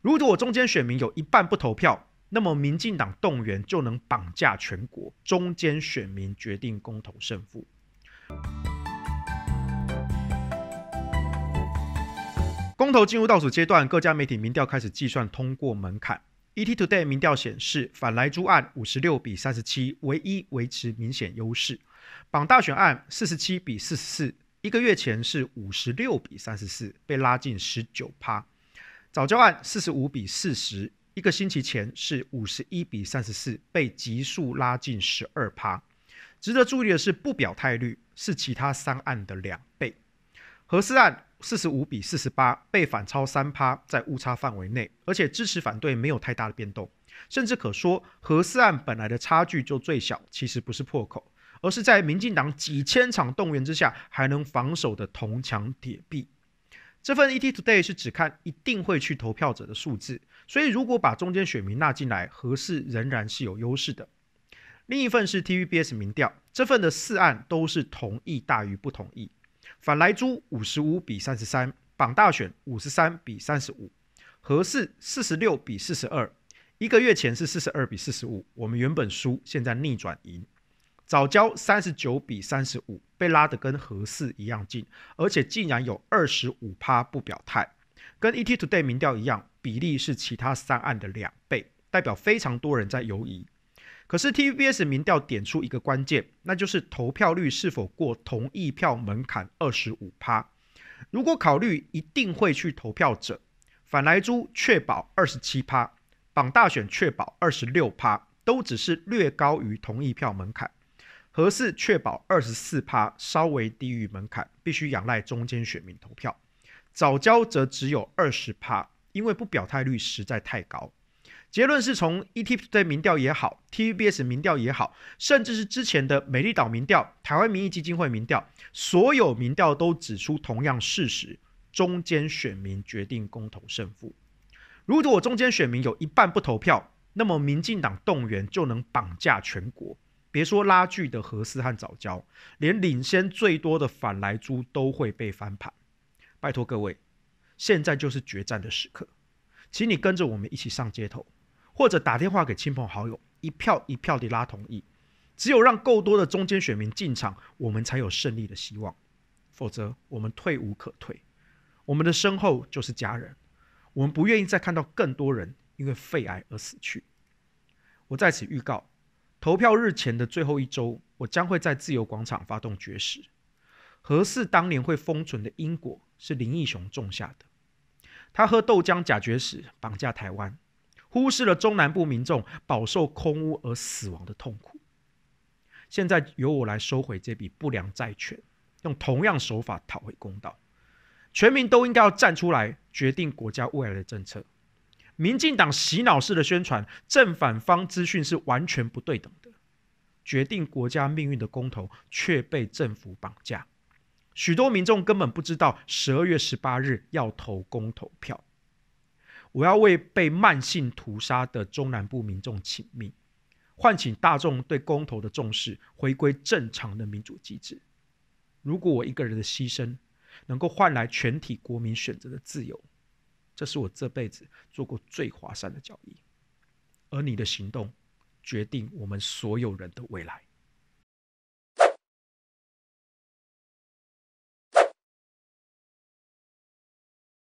如果我中间选民有一半不投票，那么民进党动员就能绑架全国中间选民，决定公投胜负。公投进入倒数阶段，各家媒体民调开始计算通过门槛。ET Today 民调显示，反来猪案五十六比三十七，唯一维持明显优势；，绑大选案四十七比四十四，一个月前是五十六比三十四，被拉近十九趴。早教案四十五比四十，一个星期前是五十一比三十四，被急速拉近十二趴。值得注意的是，不表态率是其他三案的两倍。核四案四十五比四十八，被反超三趴，在误差范围内，而且支持反对没有太大的变动，甚至可说核四案本来的差距就最小，其实不是破口，而是在民进党几千场动员之下还能防守的铜墙铁壁。这份 ET Today 是只看一定会去投票者的数字，所以如果把中间选民纳进来，合氏仍然是有优势的。另一份是 TVBS 民调，这份的四案都是同意大于不同意，反莱猪五十五比三十三，绑大选五十三比三十五，合氏四十六比四十二，一个月前是四十二比四十五，我们原本输，现在逆转赢。早交三十九比三十五，被拉得跟和四一样近，而且竟然有二十五趴不表态，跟 ET Today 民调一样，比例是其他三案的两倍，代表非常多人在犹疑。可是 TVBS 民调点出一个关键，那就是投票率是否过同意票门槛二十五趴。如果考虑一定会去投票者，反莱猪确保二十七趴，绑大选确保二十六趴，都只是略高于同意票门槛。合适确保二十四趴，稍微低于门槛，必须仰赖中间选民投票。早交则只有二十趴，因为不表态率实在太高。结论是从 ETtoday 民调也好，TVBS 民调也好，甚至是之前的美丽岛民调、台湾民意基金会民调，所有民调都指出同样事实：中间选民决定公投胜负。如果我中间选民有一半不投票，那么民进党动员就能绑架全国。别说拉锯的何斯和早教，连领先最多的反莱猪都会被翻盘。拜托各位，现在就是决战的时刻，请你跟着我们一起上街头，或者打电话给亲朋好友，一票一票的拉同意。只有让够多的中间选民进场，我们才有胜利的希望。否则，我们退无可退。我们的身后就是家人，我们不愿意再看到更多人因为肺癌而死去。我在此预告。投票日前的最后一周，我将会在自由广场发动绝食。何氏当年会封存的因果是林义雄种下的，他喝豆浆假绝食绑架台湾，忽视了中南部民众饱受空屋而死亡的痛苦。现在由我来收回这笔不良债权，用同样手法讨回公道。全民都应该要站出来，决定国家未来的政策。民进党洗脑式的宣传，正反方资讯是完全不对等的。决定国家命运的公投却被政府绑架，许多民众根本不知道十二月十八日要投公投票。我要为被慢性屠杀的中南部民众请命，唤起大众对公投的重视，回归正常的民主机制。如果我一个人的牺牲能够换来全体国民选择的自由。这是我这辈子做过最划算的交易，而你的行动决定我们所有人的未来。